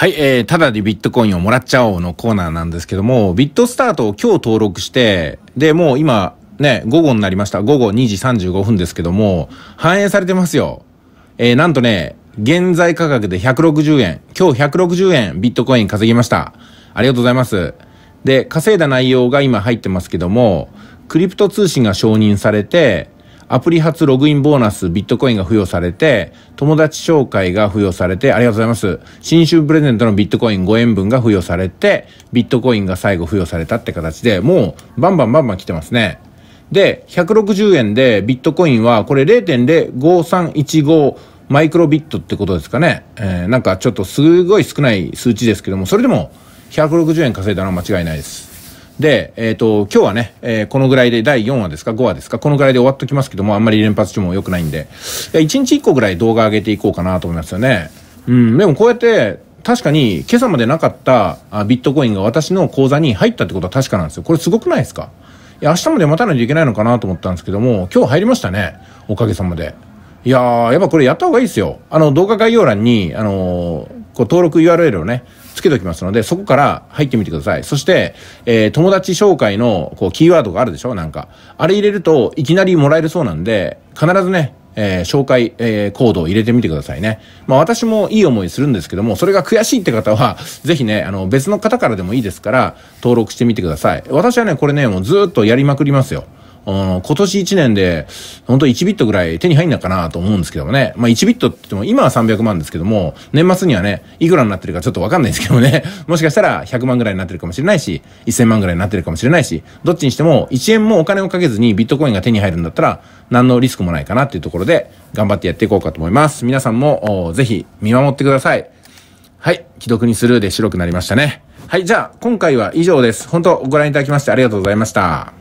はい、えー、ただでビットコインをもらっちゃおうのコーナーなんですけども、ビットスタートを今日登録して、で、もう今、ね、午後になりました。午後2時35分ですけども、反映されてますよ。えー、なんとね、現在価格で160円、今日160円ビットコイン稼ぎました。ありがとうございます。で、稼いだ内容が今入ってますけども、クリプト通信が承認されて、アプリ発ログインボーナス、ビットコインが付与されて、友達紹介が付与されて、ありがとうございます。新春プレゼントのビットコイン5円分が付与されて、ビットコインが最後付与されたって形で、もう、バンバンバンバン来てますね。で、160円でビットコインは、これ0.05315マイクロビットってことですかね。えー、なんかちょっとすごい少ない数値ですけども、それでも160円稼いだのは間違いないです。で、えっ、ー、と、今日はね、えー、このぐらいで第4話ですか、5話ですか、このぐらいで終わっときますけども、あんまり連発中も良くないんで、1日1個ぐらい動画上げていこうかなと思いますよね。うん、でもこうやって、確かに今朝までなかったあビットコインが私の口座に入ったってことは確かなんですよ。これすごくないですかいや、明日まで待たないといけないのかなと思ったんですけども、今日入りましたね。おかげさまで。いやー、やっぱこれやった方がいいですよ。あの、動画概要欄に、あのー、こう登録 URL をね、つけておきますので、そこから入ってみてください。そして、えー、友達紹介の、こう、キーワードがあるでしょなんか。あれ入れると、いきなりもらえるそうなんで、必ずね、えー、紹介、えー、コードを入れてみてくださいね。まあ私もいい思いするんですけども、それが悔しいって方は、ぜひね、あの、別の方からでもいいですから、登録してみてください。私はね、これね、もうずっとやりまくりますよ。あの、今年1年で、ほんと1ビットぐらい手に入んなかなと思うんですけどもね。まあ1ビットって言っても、今は300万ですけども、年末にはね、いくらになってるかちょっとわかんないですけどもね。もしかしたら100万ぐらいになってるかもしれないし、1000万ぐらいになってるかもしれないし、どっちにしても1円もお金をかけずにビットコインが手に入るんだったら、何のリスクもないかなっていうところで、頑張ってやっていこうかと思います。皆さんも、ぜひ見守ってください。はい。既読にするで白くなりましたね。はい。じゃあ、今回は以上です。本当ご覧いただきましてありがとうございました。